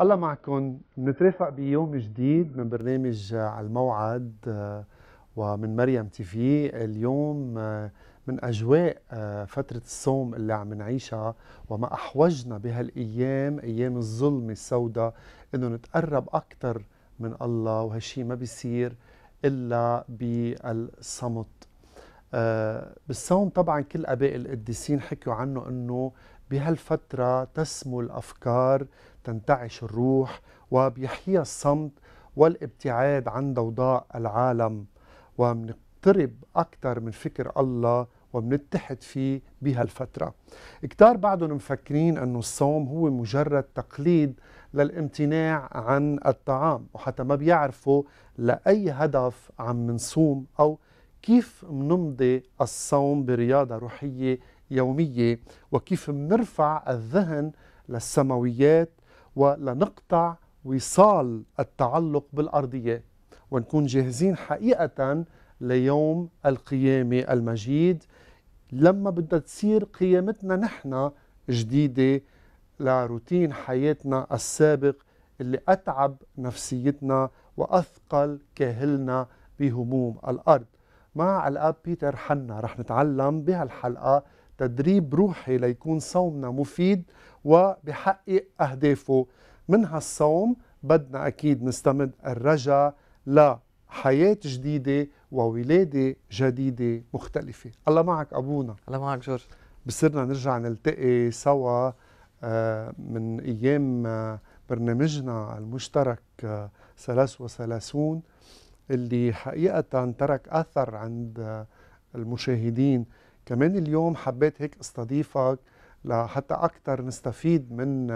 الله معكم بنترافق بيوم جديد من برنامج على الموعد آه، ومن مريم تي في اليوم آه، من أجواء آه، فترة الصوم اللي عم نعيشها وما أحوجنا بهالأيام أيام الظلمة السوداء إنه نتقرب أكثر من الله وهالشيء ما بيصير إلا بالصمت بالصوم طبعا كل اباء القديسين حكوا عنه انه بهالفتره تسمو الافكار تنتعش الروح وبيحيى الصمت والابتعاد عن ضوضاء العالم ومنقترب أكثر من فكر الله ومنتحد فيه بهالفترة كتار بعدهم مفكرين أنه الصوم هو مجرد تقليد للامتناع عن الطعام وحتى ما بيعرفوا لأي هدف عم منصوم أو كيف منمضي الصوم برياضة روحية يومية وكيف منرفع الذهن للسماويات ولنقطع وصال التعلق بالأرضية ونكون جاهزين حقيقة ليوم القيامة المجيد لما بدها تصير قيامتنا نحن جديدة لروتين حياتنا السابق اللي أتعب نفسيتنا وأثقل كاهلنا بهموم الأرض مع الأب بيتر حنا رح نتعلم بهالحلقة تدريب روحي ليكون صومنا مفيد وبحقق أهدافه من هالصوم بدنا أكيد نستمد الرجاء لحياة جديدة وولادة جديدة مختلفة الله معك أبونا الله معك جورج بصيرنا نرجع نلتقي سوا آه، من أيام آه، برنامجنا المشترك آه، ثلاث وثلاثون اللي حقيقة ترك أثر عند المشاهدين كمان اليوم حبيت هيك استضيفك لحتى أكثر نستفيد من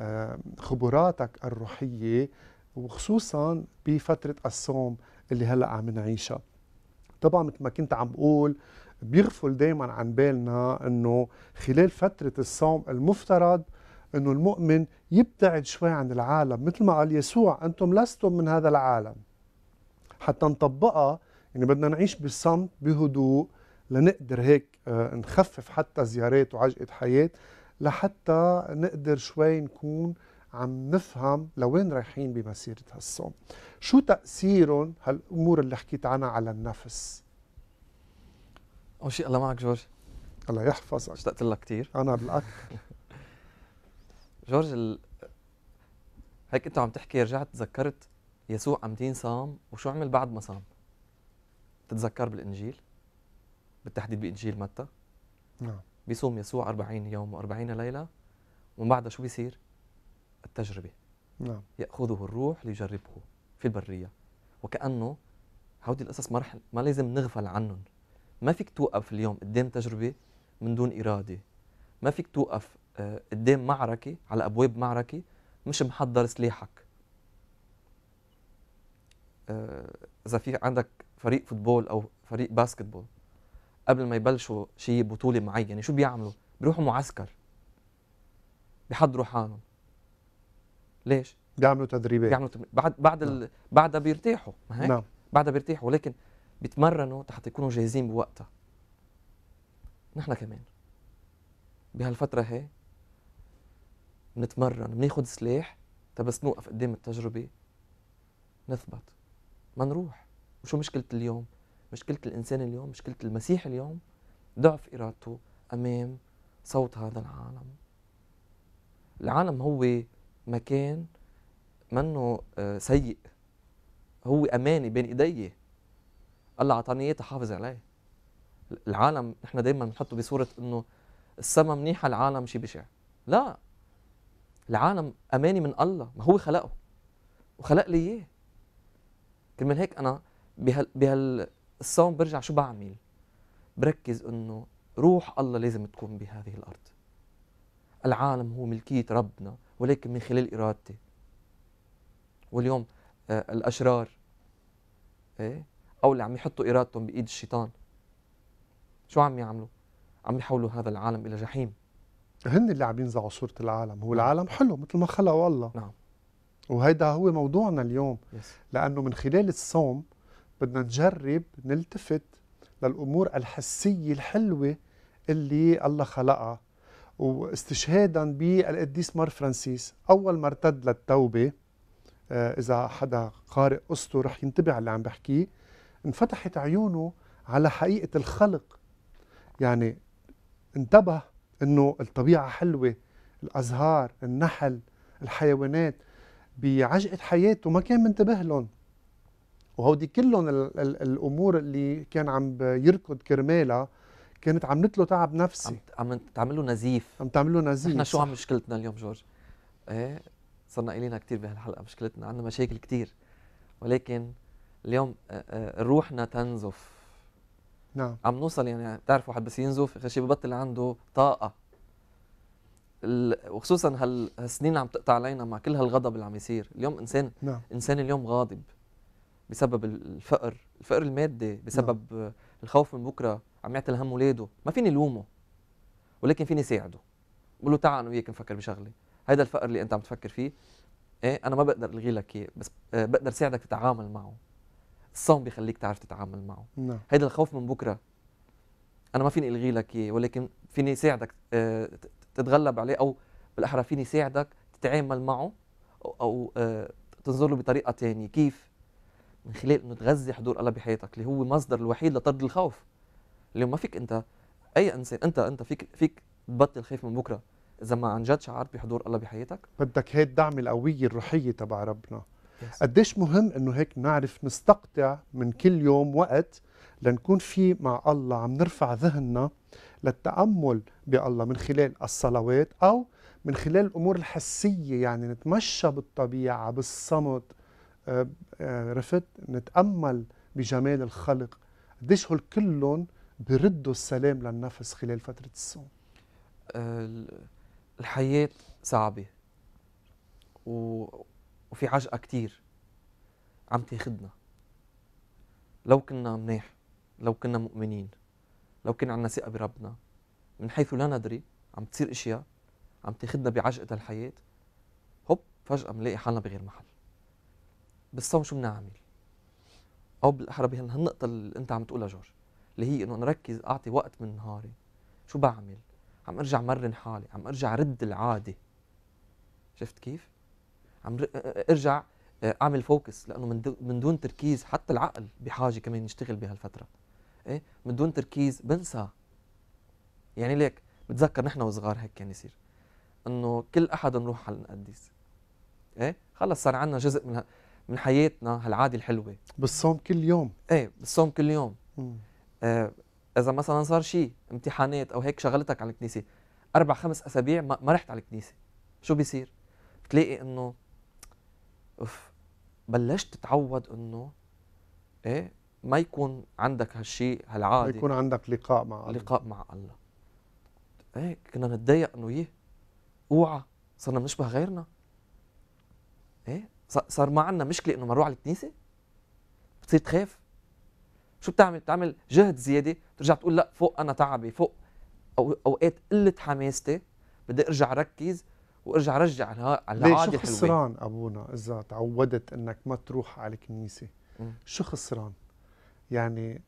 آه، خبراتك الروحية وخصوصا بفترة الصوم اللي هلأ عم نعيشها طبعا مثل ما كنت عم بقول بيغفل دايما عن بالنا انه خلال فترة الصوم المفترض انه المؤمن يبتعد شوي عن العالم مثل ما قال يسوع انتم لستم من هذا العالم حتى نطبقها يعني بدنا نعيش بصمت بهدوء لنقدر هيك آه، نخفف حتى زيارات وعجقة حياة لحتى نقدر شوي نكون عم نفهم لوين رايحين بمسيرة هالصوم شو تأثيرهم هالأمور اللي حكيت عنها على النفس أول شيء الله معك جورج الله يحفظك اشتقت لك كثير أنا بالأكل جورج ال... هيك أنت عم تحكي رجعت تذكرت يسوع 200 صام وشو عمل بعد ما صام تتذكر بالإنجيل بالتحديد بانجيل متى نعم بيصوم يسوع 40 يوم و40 ليله ومن بعدها شو بيصير؟ التجربه نعم ياخذه الروح ليجربه في البريه وكانه هودي القصص رح ما لازم نغفل عنهم ما فيك توقف اليوم قدام تجربه من دون اراده ما فيك توقف آه، قدام معركه على ابواب معركه مش محضر سلاحك آه، اذا في عندك فريق فوتبول او فريق باسكتبول قبل ما يبلشوا شيء بطوله معينه شو بيعملوا بيروحوا معسكر بحضروا حالهم ليش بيعملوا تدريبات بيعملوا تم... بعد بعد نعم. ال... بعدها بيرتاحوا ما هيك نعم. بعدها بيرتاحوا ولكن بيتمرنوا حتى يكونوا جاهزين بوقتها نحن كمان بهالفتره هي نتمرن بناخذ سلاح تبس نوقف قدام التجربه نثبت ما نروح وشو مشكله اليوم مشكلة الإنسان اليوم مشكلة المسيح اليوم ضعف إرادته أمام صوت هذا العالم العالم هو مكان منه آه، سيء هو أمانة بين إيدي الله أعطاني إياه تحافظ عليه العالم نحن دايما بنحطه بصورة إنه السما منيحة العالم شيء بشع لا العالم أمانة من الله ما هو خلقه وخلق لي إياه كرمال هيك أنا بهال بهال الصوم برجع شو بعمل بركز انه روح الله لازم تكون بهذه الارض العالم هو ملكيه ربنا ولكن من خلال ارادتي واليوم آه الاشرار ايه او اللي عم يحطوا ارادتهم بايد الشيطان شو عم يعملوا عم يحولوا هذا العالم الى جحيم هن اللي عم ينزعوا صوره العالم هو نعم. العالم حلو مثل ما خلقه الله نعم وهيدا هو موضوعنا اليوم يس. لانه من خلال الصوم بدنا نجرب نلتفت للأمور الحسية الحلوة اللي الله خلقها واستشهادا بالقديس مار فرانسيس أول ما ارتد للتوبة آه، إذا حدا قارئ قصته رح ينتبه على اللي عم بحكيه انفتحت عيونه على حقيقة الخلق يعني انتبه انه الطبيعة حلوة الأزهار النحل الحيوانات بعجقة حياته ما كان منتبه لهم وهودي كلهم الـ الـ الامور اللي كان عم يركض كرمالها كانت عملت له تعب نفسي عم عم تعمل له نزيف عم تعمل له نزيف نحن شو عم مشكلتنا اليوم جورج؟ ايه صرنا قايلينها كثير بهالحلقه مشكلتنا عندنا مشاكل كثير ولكن اليوم آه، آه، روحنا تنزف نعم عم نوصل يعني بتعرف واحد بس ينزف اخر شيء ببطل عنده طاقه وخصوصا هالسنين عم تقطع علينا مع كل هالغضب اللي عم يصير اليوم انسان نعم. انسان اليوم غاضب بسبب الفقر الفقر المادي بسبب نعم. الخوف من بكره عم يعتل هم اولاده ما فيني لومه ولكن فيني ساعده بقول له تعال انا وياك نفكر بشغله هذا الفقر اللي انت عم تفكر فيه ايه انا ما بقدر الغي لك اياه بس آه بقدر ساعدك تتعامل معه الصوم بيخليك تعرف تتعامل معه نعم. هيدا الخوف من بكره انا ما فيني الغي لك اياه ولكن فيني ساعدك آه تتغلب عليه او بالاحرى فيني ساعدك تتعامل معه او, أو آه تنظر له بطريقه ثانيه كيف من خلال انه تغذي حضور الله بحياتك اللي هو مصدر الوحيد لطرد الخوف اللي ما فيك انت اي انسان انت انت فيك فيك تبطل خايف من بكره اذا ما عن جد شعرت بحضور الله بحياتك بدك هي الدعم القويه الروحيه تبع ربنا yes. قديش مهم انه هيك نعرف نستقطع من كل يوم وقت لنكون فيه مع الله عم نرفع ذهننا للتامل بالله من خلال الصلوات او من خلال الامور الحسيه يعني نتمشى بالطبيعه بالصمت عرفت نتامل بجمال الخلق قديش هول كلهم بردوا السلام للنفس خلال فتره الصوم آه، الحياه صعبه و... وفي عجقه كتير عم تاخدنا لو كنا مناح لو كنا مؤمنين لو كان عندنا ثقه بربنا من حيث لا ندري عم تصير اشياء عم تاخدنا بعجقه الحياه هوب فجاه بنلاقي حالنا بغير محل بالصوم شو بنعمل؟ او بالاحرى بهالنقطه اللي انت عم تقولها جورج اللي هي انه انا ركز اعطي وقت من نهاري شو بعمل عم ارجع مرن حالي عم ارجع رد العاده شفت كيف عم ارجع اعمل فوكس لانه من, من دون تركيز حتى العقل بحاجه كمان يشتغل بهالفتره ايه من دون تركيز بنسى يعني ليك بتذكر نحن وصغار هيك كان يصير انه كل احد نروح على نقدس ايه خلص صار عندنا جزء من من حياتنا هالعاده الحلوه بالصوم كل يوم ايه بالصوم كل يوم آه اذا مثلا صار شيء امتحانات او هيك شغلتك على الكنيسه اربع خمس اسابيع ما, ما رحت على الكنيسه شو بيصير بتلاقي انه اوف بلشت تتعود انه ايه ما يكون عندك هالشيء هالعاده ما يكون عندك لقاء مع الله لقاء مع الله ايه كنا نتضايق انه ايه اوعى صرنا بنشبه غيرنا ايه صار ما عندنا مشكله انه ما نروح على الكنيسه بتصير تخاف شو بتعمل بتعمل جهد زياده بترجع بتقول لا فوق انا تعبي فوق أو اوقات قله حماستي بدي ارجع ركز وارجع رجع على العاده شو خسران حلوة. ابونا اذا تعودت انك ما تروح على الكنيسه شو خسران يعني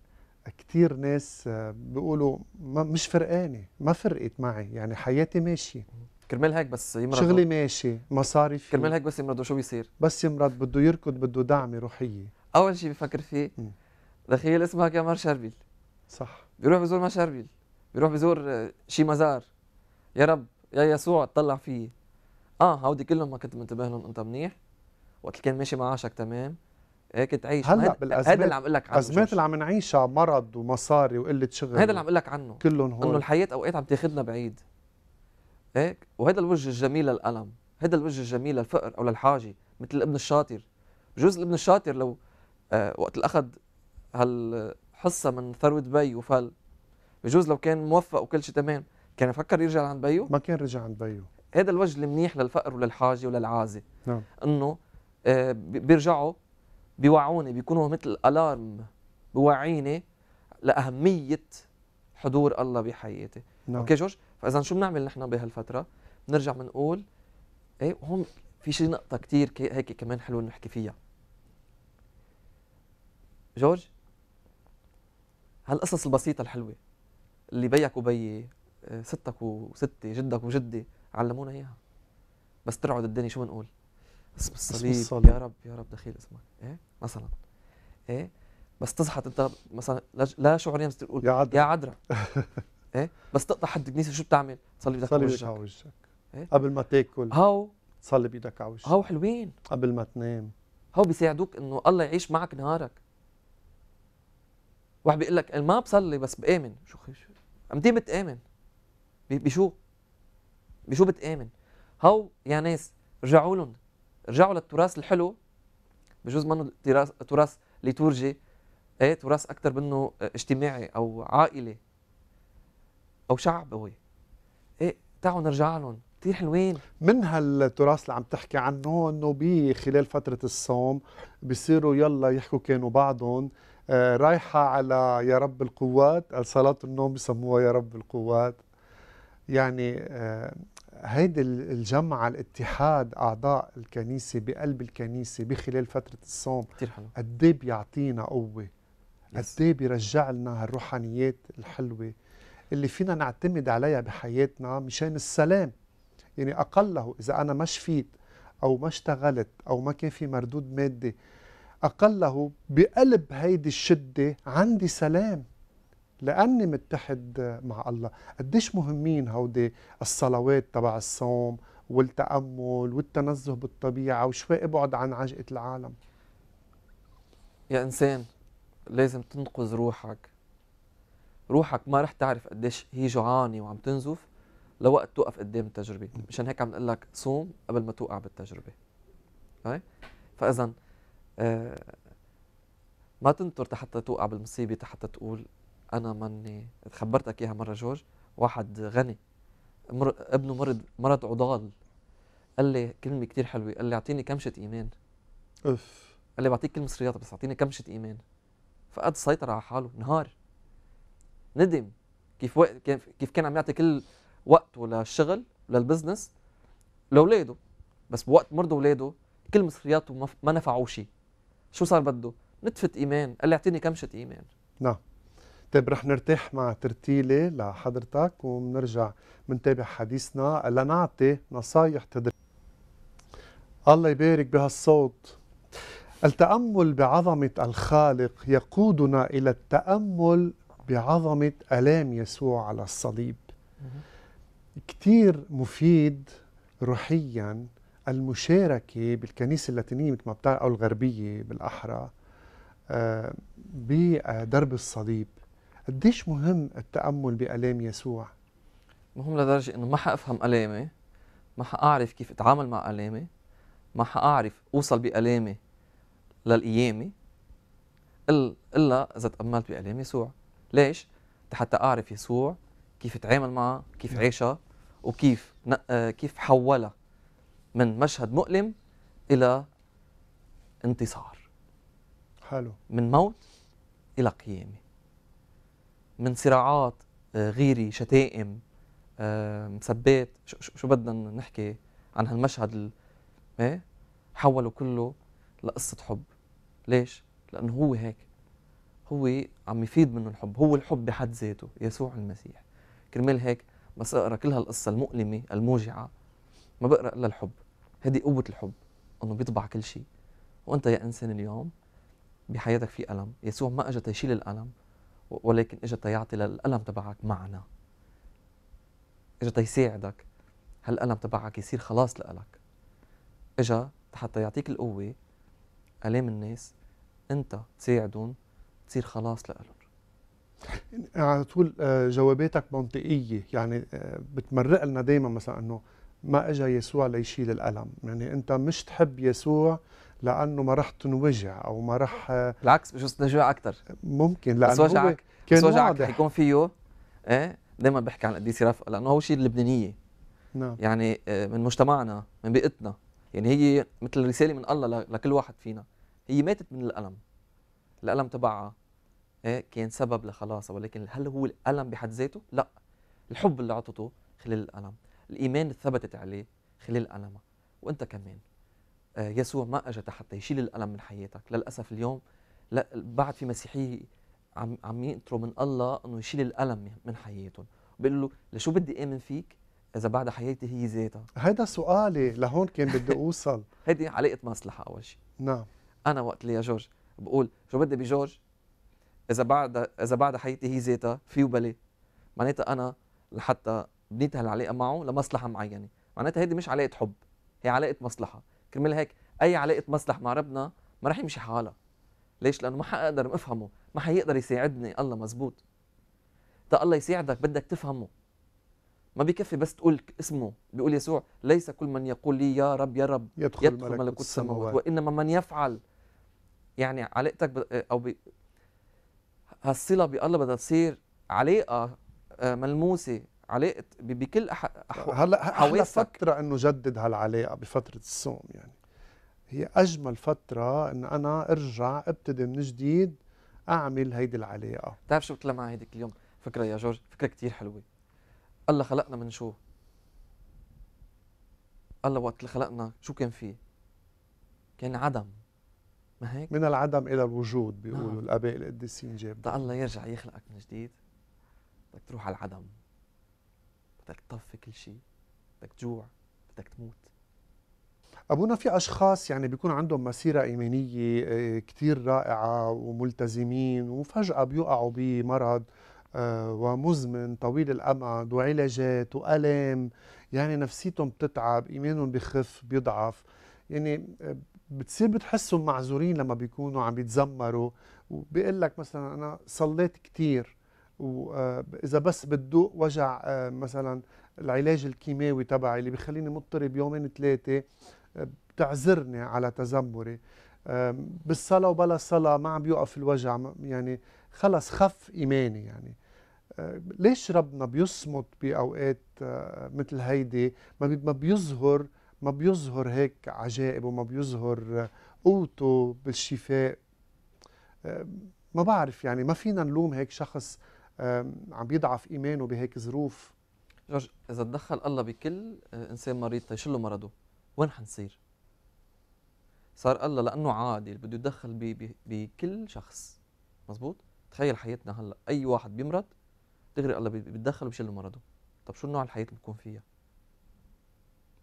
كثير ناس بيقولوا ما مش فرقانه ما فرقت معي يعني حياتي ماشيه كرمال هيك بس يمرض شغلي ماشي مصاري في كرمال هيك بس يمرض شو بيصير بس يمرض بده يركض بده دعمه روحيه اول شيء بفكر فيه دخيل اسمها كمر شربيل صح بيروح بزور ما شربيل بيروح بزور آه، شي مزار يا رب يا يسوع اطلع فيه اه هودي كلهم ما كنت منتبه لهم انت منيح وقت اللي كان ماشي معاشك تمام هيك تعيش هلا بالازمات هذا اللي عم اقول لك عنه الازمات اللي عم نعيشها مرض ومصاري وقله شغل هذا اللي عم اقول لك عنه كلهم هون انه الحياه اوقات عم تاخذنا بعيد هيك وهذا الوجه الجميل للألم هذا الوجه الجميل للفقر أو للحاجة مثل الابن الشاطر بجوز الابن الشاطر لو آه وقت الاخذ هالحصة من ثروة بي وفل بجوز لو كان موفق وكل شيء تمام كان يفكر يرجع لعند بيو؟ ما كان رجع عند بيو هذا الوجه المنيح للفقر وللحاجة وللعازة نعم إنه آه بيرجعوا بيوعوني بيكونوا مثل الارم بوعيني لاهميه حضور الله بحياتي نعم. اوكي جورج فاذا شو بنعمل نحن بهالفتره بنرجع بنقول ايه هون في شيء نقطه كثير هيك كمان حلو نحكي فيها جورج هالقصص البسيطه الحلوه اللي بيك وبيي آه، ستك وستي جدك وجدي علمونا اياها بس ترعد الدنيا شو بنقول اسم الصليب, اسم الصليب يا رب يا رب دخيل اسمك ايه مثلا ايه بس تصحى انت مثلا لا شعوريا بس تقول يا عدرا يا عدرا ايه بس تقطع حد كنيسه شو بتعمل؟ تصلي بدك تصلي وجهك على وجهك إيه؟ قبل ما تاكل هاو تصلي بدك على وجهك هاو حلوين قبل ما تنام هاو بيساعدوك انه الله يعيش معك نهارك واحد بيقول لك ما بصلي بس بآمن شو امتى بتآمن؟ بشو؟ بشو بتآمن؟ هاو يا ناس رجعوا لهم رجعوا للتراث الحلو بجوز منه تراث تراث ليتورجي ايه تراث اكثر منه اجتماعي او عائلي او شعب قوي ايه تعالوا نرجع لهم كثير حلوين من هالتراث اللي عم تحكي عنه انه بخلال فتره الصوم بصيروا يلا يحكوا كانوا بعضهم آه، رايحه على يا رب القوات صلاه النوم بسموها يا رب القوات يعني آه، هيدي الجمعة الاتحاد أعضاء الكنيسة بقلب الكنيسة بخلال فترة الصوم كتير حلو قد إيه بيعطينا قوة قد إيه بيرجع لنا هالروحانيات الحلوة اللي فينا نعتمد عليها بحياتنا مشان السلام يعني أقله إذا أنا ما شفيت أو ما اشتغلت أو ما كان في مردود مادي أقله بقلب هيدي الشدة عندي سلام لأني متحد مع الله قديش مهمين هودي الصلوات تبع الصوم والتأمل والتنزه بالطبيعة وشوي ابعد عن عجقة العالم يا إنسان لازم تنقذ روحك روحك ما رح تعرف قديش هي جوعانه وعم تنزف لوقت توقف قدام التجربه مشان هيك عم نقول لك صوم قبل ما توقع بالتجربه هاي فاذا آه، ما تنطر حتى توقع بالمصيبه حتى تقول انا ماني خبرتك اياها مره جورج واحد غني مر... ابنه مرض مرض عضال قال لي كلمه كثير حلوه قال لي اعطيني كمشه ايمان اف قال لي بعطيك كل مصريات بس اعطيني كمشه ايمان فقد سيطر على حاله نهار ندم كيف و... كيف كان عم يعطي كل وقته للشغل للبزنس لاولاده بس بوقت مرضوا اولاده كل مصرياته ما نفعوا شيء شو صار بده نتفه ايمان قال لي اعطيني كمشه ايمان نعم طيب رح نرتاح مع ترتيلة لحضرتك وبنرجع بنتابع حديثنا لنعطي نصايح تدريب الله يبارك بهالصوت التأمل بعظمة الخالق يقودنا إلى التأمل بعظمة ألام يسوع على الصليب كتير مفيد روحيا المشاركة بالكنيسة اللاتينية مثل ما بتعرف أو الغربية بالأحرى آه، بدرب الصليب قديش مهم التأمل بألام يسوع مهم لدرجة إنه ما حأفهم ألامي ما حأعرف كيف أتعامل مع ألامي ما حأعرف أوصل بألامي للقيامة إلا إذا تأملت بألام يسوع ليش؟ حتى اعرف يسوع كيف اتعامل معها كيف نعم. عيشها وكيف آه، كيف حولها من مشهد مؤلم الى انتصار حلو من موت الى قيامه من صراعات آه، غيري شتائم آه، مسبات شو بدنا نحكي عن هالمشهد ال... ايه حوله كله لقصه حب ليش لانه هو هيك هو عم يفيد منه الحب هو الحب بحد ذاته يسوع المسيح كرمال هيك بس اقرا كل هالقصه المؤلمه الموجعه ما بقرا الا الحب هذه قوه الحب انه بيطبع كل شيء وانت يا انسان اليوم بحياتك في الم يسوع ما اجى تشيل الالم ولكن اجى تيعطي للالم تبعك معنى اجى تيساعدك هالالم تبعك يصير خلاص لإلك اجى حتى يعطيك القوه الام الناس انت تساعدهم تصير خلاص لهم يعني على طول آه، جواباتك منطقيه يعني آه، بتمرق لنا دائما مثلا انه ما اجى يسوع ليشيل الالم يعني انت مش تحب يسوع لانه ما راح تنوجع او ما راح بالعكس آه، بجوز تنوجع اكثر ممكن لانه بس وجعك كان بس وجعك رح يكون فيه ايه دائما بحكي عن قديس رفقه لانه هو شيء اللبنانيه نعم يعني من مجتمعنا من بيئتنا يعني هي مثل رساله من الله لكل واحد فينا هي ماتت من الالم الالم تبعها إيه كان سبب لخلاصها ولكن هل هو الالم بحد ذاته؟ لا الحب اللي عطته خلال الالم الايمان اللي ثبتت عليه خلال المها وانت كمان آه يسوع ما اجى حتى يشيل الالم من حياتك للاسف اليوم لا بعد في مسيحيه عم عم ينطروا من الله انه يشيل الالم من حياتهم بيقول له لشو بدي امن فيك اذا بعد حياتي هي ذاتها هيدا سؤالي لهون كان بدي اوصل هيدي علاقه مصلحه اول شيء نعم انا وقت لي يا جورج بقول شو بدي بجورج اذا بعد اذا بعد حياتي هي ذاتها في وبلا معناتها انا لحتى بنيت هالعلاقه معه لمصلحه معينه معناتها هيدي مش علاقه حب هي علاقه مصلحه كرمال هيك اي علاقه مصلح مع ربنا ما رح يمشي حالها ليش لانه ما حقدر افهمه ما حيقدر يساعدني الله مزبوط تا الله يساعدك بدك تفهمه ما بكفي بس تقول اسمه بيقول يسوع ليس كل من يقول لي يا رب يا رب يدخل, يدخل ملكوت السماوات وانما من يفعل يعني علاقتك آه، او هالصله بالله بدها تصير علاقه آه، ملموسه علاقه بكل أح... أح... هلا احلى فتره انه جدد هالعلاقه بفتره الصوم يعني هي اجمل فتره ان انا ارجع ابتدي من جديد اعمل هيدي العلاقه بتعرف شو بتطلع معي هيديك اليوم فكره يا جورج فكره كثير حلوه الله خلقنا من شو الله وقت اللي خلقنا شو كان فيه كان عدم ما هيك؟ من العدم الى الوجود بيقولوا نعم. الاباء القديسين جابوا بدك الله يرجع يخلقك من جديد بدك تروح على العدم بدك تطفي كل شيء بدك تجوع بدك تموت ابونا في اشخاص يعني بيكون عندهم مسيره ايمانيه آه، كثير رائعه وملتزمين وفجاه بيوقعوا بمرض آه، ومزمن طويل الامد وعلاجات والام يعني نفسيتهم بتتعب ايمانهم بخف بيضعف يعني آه، بتصير بتحسهم معذورين لما بيكونوا عم بيتذمروا وبيقول لك مثلا انا صليت كثير واذا آه، بس بتذوق وجع آه، مثلا العلاج الكيماوي تبعي اللي بخليني مضطرب يومين ثلاثه آه، بتعذرني على تذمري بالصلاة وبلا صلاة ما عم بيوقف الوجع يعني خلص خف إيماني يعني ليش ربنا بيصمت بأوقات مثل هيدي ما بيظهر ما بيظهر هيك عجائب وما بيظهر قوته بالشفاء ما بعرف يعني ما فينا نلوم هيك شخص عم بيضعف ايمانه بهيك ظروف جورج اذا تدخل الله بكل أه، انسان مريض تيشله طيب له مرضه وين حنصير صار الله لانه عادل بده يتدخل بكل شخص مزبوط تخيل حياتنا هلا اي واحد بيمرض دغري الله بيتدخل وبيشيل مرضه طب شو نوع الحياه اللي بكون فيها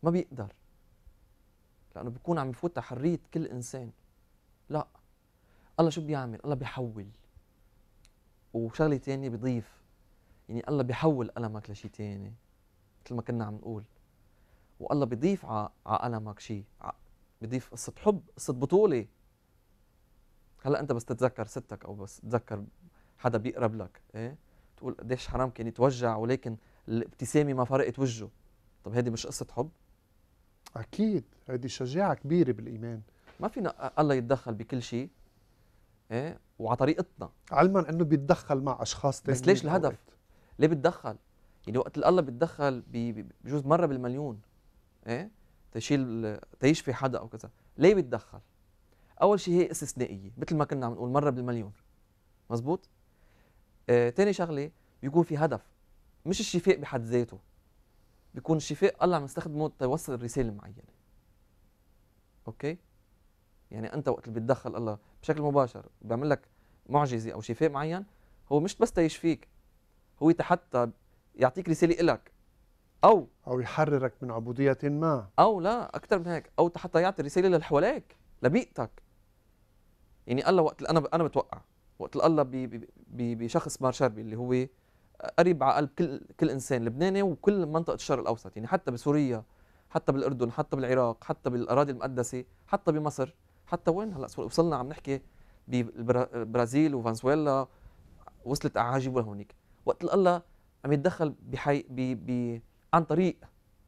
ما بيقدر لانه بكون عم يفوت حريه كل انسان لا الله شو بيعمل الله بيحول وشغله تانية بيضيف يعني الله بيحول ألمك لشيء تاني مثل ما كنا عم نقول والله بيضيف على ألمك شيء بيضيف قصة حب قصة بطولة هلا أنت بس تتذكر ستك أو بس تتذكر حدا بيقرب لك إيه تقول قديش حرام كان يتوجع ولكن الابتسامة ما فرقت وجهه طب هيدي مش قصة حب اكيد هذه شجاعه كبيره بالايمان ما فينا الله يتدخل بكل شيء ايه وعلى طريقتنا علما انه بيتدخل مع اشخاص ثانيين بس ليش الهدف؟ أوقت. ليه بيتدخل؟ يعني وقت الله بيتدخل بجوز مره بالمليون ايه تشيل تيشفي حدا او كذا، ليه بيتدخل؟ اول شيء هي استثنائيه مثل ما كنا عم نقول مره بالمليون مزبوط؟ آه تاني شغله بيكون في هدف مش الشفاء بحد ذاته بيكون الشفاء الله عم يستخدمه توصل الرساله المعينه اوكي يعني انت وقت اللي بتدخل الله بشكل مباشر بيعمل لك معجزه او شفاء معين هو مش بس تيشفيك هو حتى يعطيك رساله لك او او يحررك من عبوديه ما او لا اكثر من هيك او حتى يعطي رساله للحواليك لبيئتك يعني الله وقت انا انا بتوقع وقت الله بشخص مار شربي اللي هو قريب على قلب كل كل انسان لبناني وكل منطقه الشرق الاوسط يعني حتى بسوريا حتى بالاردن حتى بالعراق حتى بالاراضي المقدسه حتى بمصر حتى وين هلا وصلنا عم نحكي بالبرازيل وفنزويلا وصلت اعاجيبها لهونيك وقت الله عم يتدخل بحي ب ب عن طريق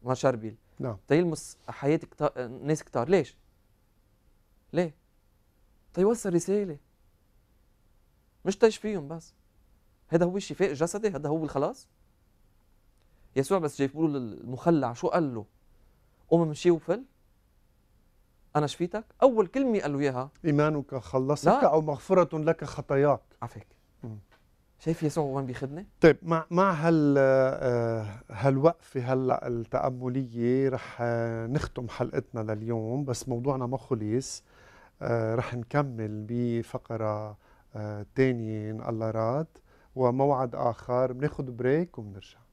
مشاربيل نعم تيلمس حياه كتار ناس كتار ليش؟ ليه؟ تيوصل رساله مش تشفيهم بس هذا هو الشفاء الجسدي هذا هو الخلاص يسوع بس جايبوا له المخلع شو قال له قوم مشي وفل انا شفيتك اول كلمه قال له اياها ايمانك خلصك لا. او مغفره لك خطاياك عفاك شايف يسوع وين بيخدني؟ طيب مع مع هال آه، هالوقفه هلا التأملية رح آه، نختم حلقتنا لليوم بس موضوعنا ما خلص آه، رح نكمل بفقرة تانية إن الله راد وموعد آخر بناخد بريك وبنرجع